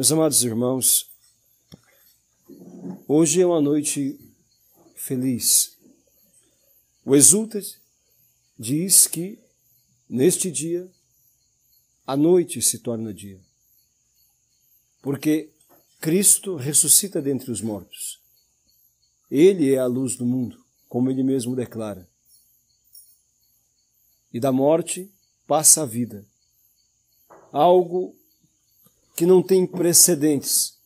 Meus amados irmãos, hoje é uma noite feliz. O Exulta diz que neste dia a noite se torna dia, porque Cristo ressuscita dentre os mortos. Ele é a luz do mundo, como ele mesmo declara. E da morte passa a vida. Algo que não tem precedentes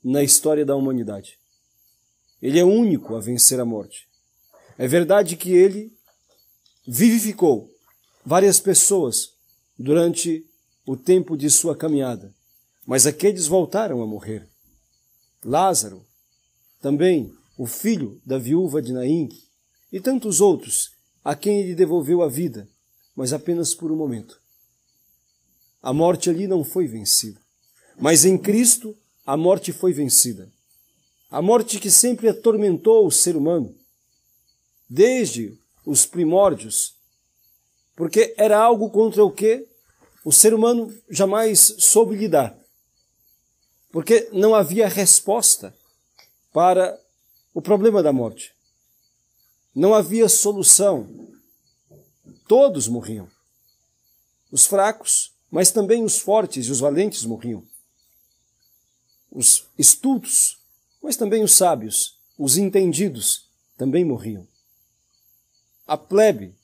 na história da humanidade. Ele é único a vencer a morte. É verdade que ele vivificou várias pessoas durante o tempo de sua caminhada, mas aqueles voltaram a morrer. Lázaro, também o filho da viúva de Naim, e tantos outros a quem ele devolveu a vida, mas apenas por um momento. A morte ali não foi vencida. Mas em Cristo a morte foi vencida. A morte que sempre atormentou o ser humano, desde os primórdios, porque era algo contra o que o ser humano jamais soube lidar. Porque não havia resposta para o problema da morte. Não havia solução. Todos morriam. Os fracos, mas também os fortes e os valentes morriam. Os estultos, mas também os sábios, os entendidos, também morriam. A plebe,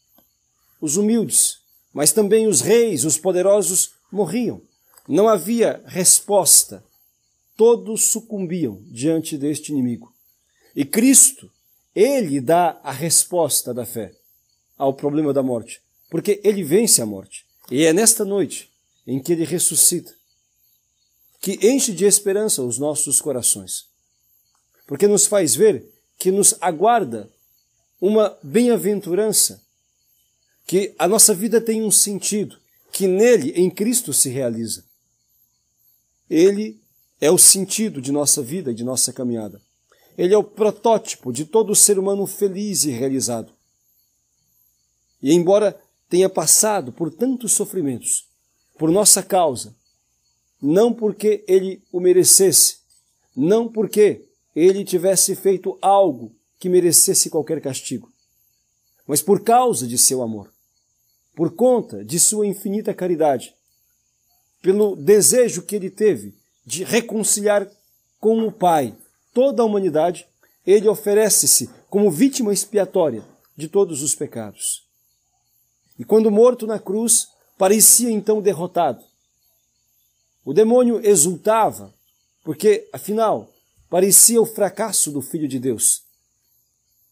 os humildes, mas também os reis, os poderosos, morriam. Não havia resposta. Todos sucumbiam diante deste inimigo. E Cristo, ele dá a resposta da fé ao problema da morte, porque ele vence a morte. E é nesta noite em que ele ressuscita que enche de esperança os nossos corações, porque nos faz ver que nos aguarda uma bem-aventurança, que a nossa vida tem um sentido, que nele, em Cristo, se realiza. Ele é o sentido de nossa vida e de nossa caminhada. Ele é o protótipo de todo ser humano feliz e realizado. E embora tenha passado por tantos sofrimentos, por nossa causa, não porque ele o merecesse, não porque ele tivesse feito algo que merecesse qualquer castigo, mas por causa de seu amor, por conta de sua infinita caridade, pelo desejo que ele teve de reconciliar com o Pai toda a humanidade, ele oferece-se como vítima expiatória de todos os pecados. E quando morto na cruz, parecia então derrotado, o demônio exultava, porque, afinal, parecia o fracasso do Filho de Deus.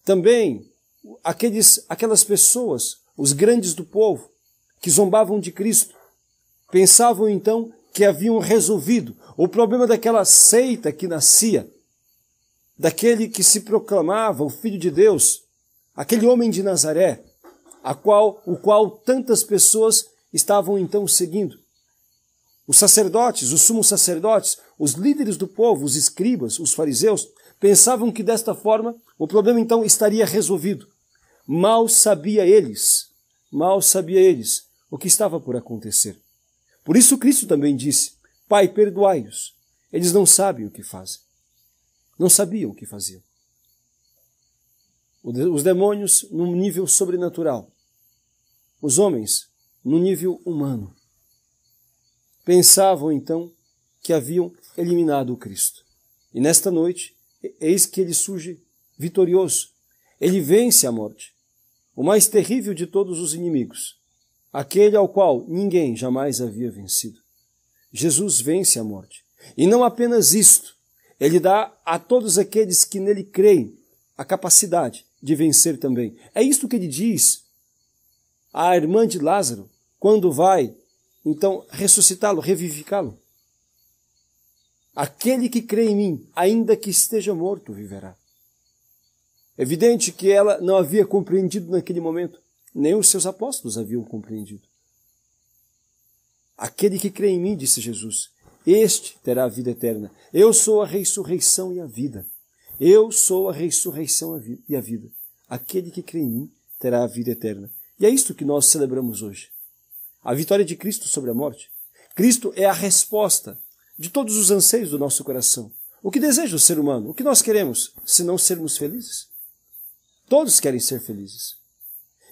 Também aqueles, aquelas pessoas, os grandes do povo, que zombavam de Cristo, pensavam então que haviam resolvido o problema daquela seita que nascia, daquele que se proclamava o Filho de Deus, aquele homem de Nazaré, a qual, o qual tantas pessoas estavam então seguindo. Os sacerdotes, os sumos sacerdotes, os líderes do povo, os escribas, os fariseus, pensavam que desta forma o problema então estaria resolvido. Mal sabia eles, mal sabia eles o que estava por acontecer. Por isso Cristo também disse: Pai, perdoai-os. Eles não sabem o que fazem. Não sabiam o que faziam. Os demônios num nível sobrenatural, os homens num nível humano. Pensavam então que haviam eliminado o Cristo. E nesta noite, eis que ele surge vitorioso. Ele vence a morte, o mais terrível de todos os inimigos, aquele ao qual ninguém jamais havia vencido. Jesus vence a morte. E não apenas isto, ele dá a todos aqueles que nele creem a capacidade de vencer também. É isto que ele diz à irmã de Lázaro quando vai então, ressuscitá-lo, revivificá-lo. Aquele que crê em mim, ainda que esteja morto, viverá. Evidente que ela não havia compreendido naquele momento, nem os seus apóstolos haviam compreendido. Aquele que crê em mim, disse Jesus, este terá a vida eterna. Eu sou a ressurreição e a vida. Eu sou a ressurreição e a vida. Aquele que crê em mim terá a vida eterna. E é isto que nós celebramos hoje a vitória de Cristo sobre a morte. Cristo é a resposta de todos os anseios do nosso coração. O que deseja o ser humano? O que nós queremos, se não sermos felizes? Todos querem ser felizes.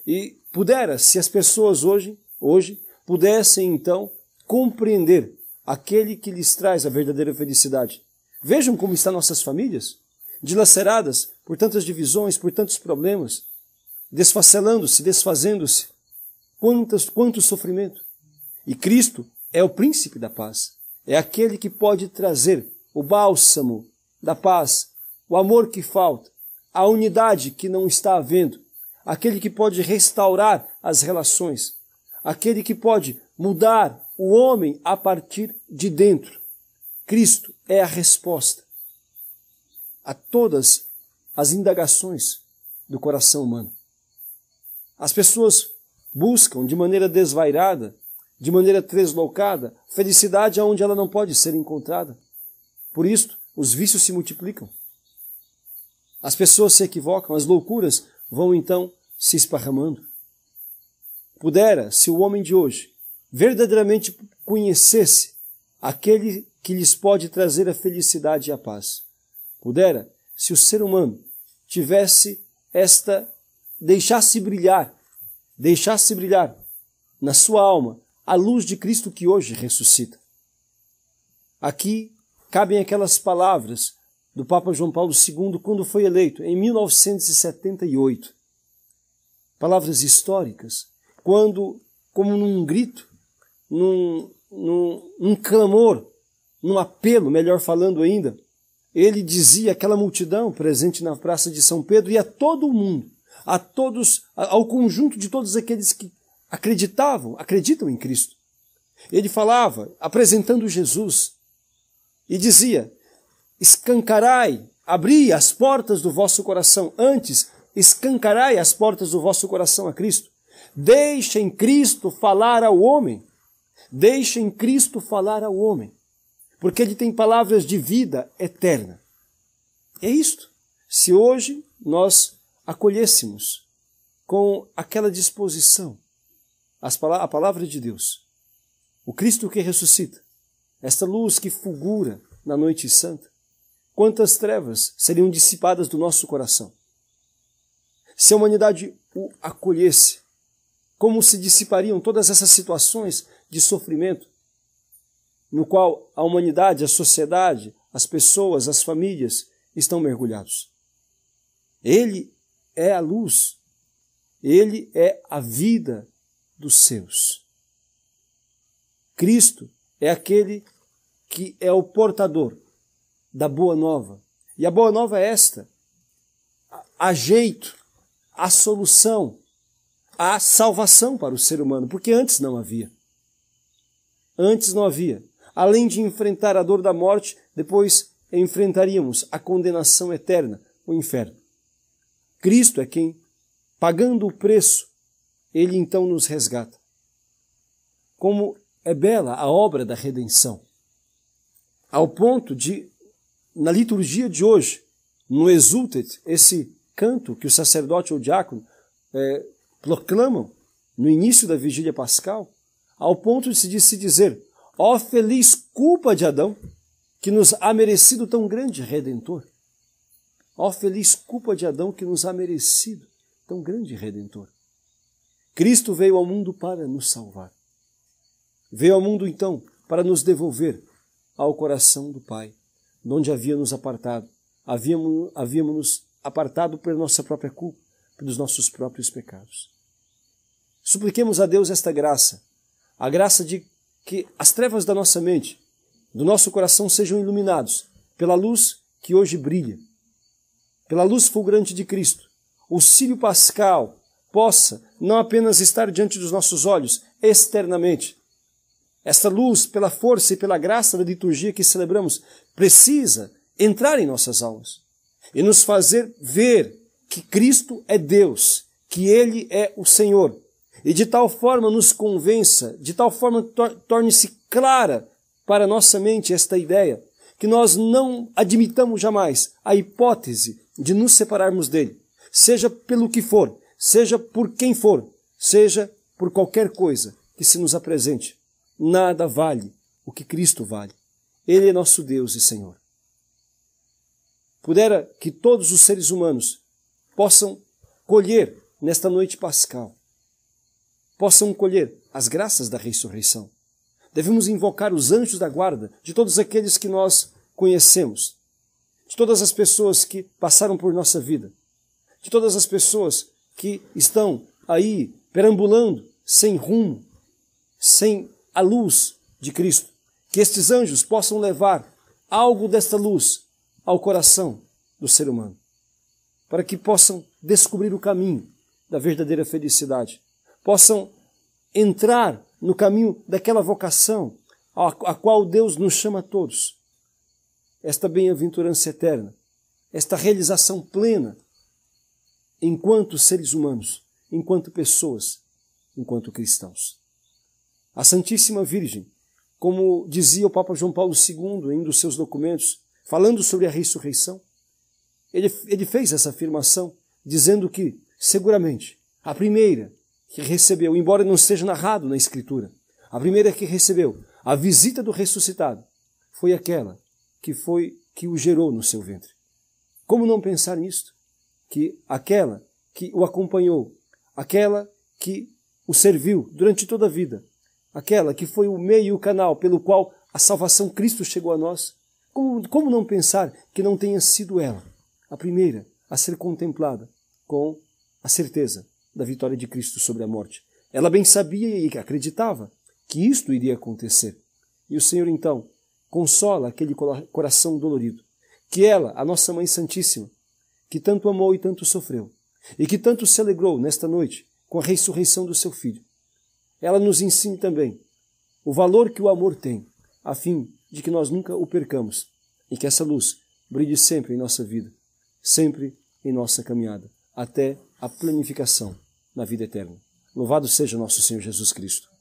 E pudera, se as pessoas hoje, hoje, pudessem então compreender aquele que lhes traz a verdadeira felicidade. Vejam como estão nossas famílias, dilaceradas por tantas divisões, por tantos problemas, desfacelando-se, desfazendo-se. Quantos, quanto sofrimento! E Cristo é o príncipe da paz. É aquele que pode trazer o bálsamo da paz, o amor que falta, a unidade que não está havendo, aquele que pode restaurar as relações, aquele que pode mudar o homem a partir de dentro. Cristo é a resposta a todas as indagações do coração humano. As pessoas buscam de maneira desvairada, de maneira tresloucada, felicidade aonde ela não pode ser encontrada. Por isso, os vícios se multiplicam. As pessoas se equivocam, as loucuras vão então se esparramando. Pudera, se o homem de hoje verdadeiramente conhecesse aquele que lhes pode trazer a felicidade e a paz. Pudera, se o ser humano tivesse esta deixasse brilhar deixasse brilhar na sua alma a luz de Cristo que hoje ressuscita. Aqui cabem aquelas palavras do Papa João Paulo II quando foi eleito, em 1978. Palavras históricas, quando, como num grito, num, num, num clamor, num apelo, melhor falando ainda, ele dizia àquela multidão presente na Praça de São Pedro e a todo o mundo: a todos, ao conjunto de todos aqueles que acreditavam, acreditam em Cristo. Ele falava, apresentando Jesus, e dizia: Escancarai, abri as portas do vosso coração, antes escancarai as portas do vosso coração a Cristo. Deixem Cristo falar ao homem. Deixem Cristo falar ao homem, porque ele tem palavras de vida eterna. É isto. Se hoje nós acolhêssemos com aquela disposição a palavra de Deus, o Cristo que ressuscita, esta luz que fulgura na noite santa, quantas trevas seriam dissipadas do nosso coração? Se a humanidade o acolhesse, como se dissipariam todas essas situações de sofrimento no qual a humanidade, a sociedade, as pessoas, as famílias estão mergulhados? Ele é a luz, ele é a vida dos seus. Cristo é aquele que é o portador da boa nova. E a boa nova é esta: a jeito, a solução, a salvação para o ser humano, porque antes não havia. Antes não havia. Além de enfrentar a dor da morte, depois enfrentaríamos a condenação eterna, o inferno. Cristo é quem, pagando o preço, ele então nos resgata. Como é bela a obra da redenção, ao ponto de, na liturgia de hoje, no Exultet, esse canto que o sacerdote ou o diácono é, proclamam no início da vigília pascal, ao ponto de se dizer: ó oh, feliz culpa de Adão, que nos ha merecido tão grande redentor. Ó feliz culpa de Adão que nos há merecido tão grande redentor. Cristo veio ao mundo para nos salvar. Veio ao mundo então para nos devolver ao coração do Pai, de onde havia nos apartado. Havíamos, havíamos nos apartado pela nossa própria culpa, pelos nossos próprios pecados. Supliquemos a Deus esta graça, a graça de que as trevas da nossa mente, do nosso coração sejam iluminados pela luz que hoje brilha pela luz fulgurante de Cristo, o cílio pascal possa não apenas estar diante dos nossos olhos externamente. Esta luz, pela força e pela graça da liturgia que celebramos, precisa entrar em nossas almas e nos fazer ver que Cristo é Deus, que Ele é o Senhor. E de tal forma nos convença, de tal forma torne-se clara para nossa mente esta ideia, que nós não admitamos jamais a hipótese de nos separarmos dele, seja pelo que for, seja por quem for, seja por qualquer coisa que se nos apresente. Nada vale o que Cristo vale. Ele é nosso Deus e Senhor. Pudera que todos os seres humanos possam colher nesta noite pascal, possam colher as graças da ressurreição. Devemos invocar os anjos da guarda de todos aqueles que nós conhecemos, de todas as pessoas que passaram por nossa vida, de todas as pessoas que estão aí perambulando sem rumo, sem a luz de Cristo. Que estes anjos possam levar algo desta luz ao coração do ser humano, para que possam descobrir o caminho da verdadeira felicidade, possam entrar no caminho daquela vocação a qual Deus nos chama a todos esta bem-aventurança eterna, esta realização plena enquanto seres humanos, enquanto pessoas, enquanto cristãos. A Santíssima Virgem, como dizia o Papa João Paulo II em um dos seus documentos, falando sobre a ressurreição, ele, ele fez essa afirmação dizendo que, seguramente, a primeira que recebeu, embora não seja narrado na Escritura, a primeira que recebeu a visita do ressuscitado foi aquela que foi que o gerou no seu ventre. Como não pensar nisto? Que aquela que o acompanhou, aquela que o serviu durante toda a vida, aquela que foi o meio e o canal pelo qual a salvação Cristo chegou a nós, como, como não pensar que não tenha sido ela a primeira a ser contemplada com a certeza da vitória de Cristo sobre a morte? Ela bem sabia e acreditava que isto iria acontecer. E o Senhor então Consola aquele coração dolorido. Que ela, a nossa Mãe Santíssima, que tanto amou e tanto sofreu, e que tanto se alegrou nesta noite com a ressurreição do seu filho, ela nos ensine também o valor que o amor tem, a fim de que nós nunca o percamos e que essa luz brilhe sempre em nossa vida, sempre em nossa caminhada, até a planificação na vida eterna. Louvado seja nosso Senhor Jesus Cristo.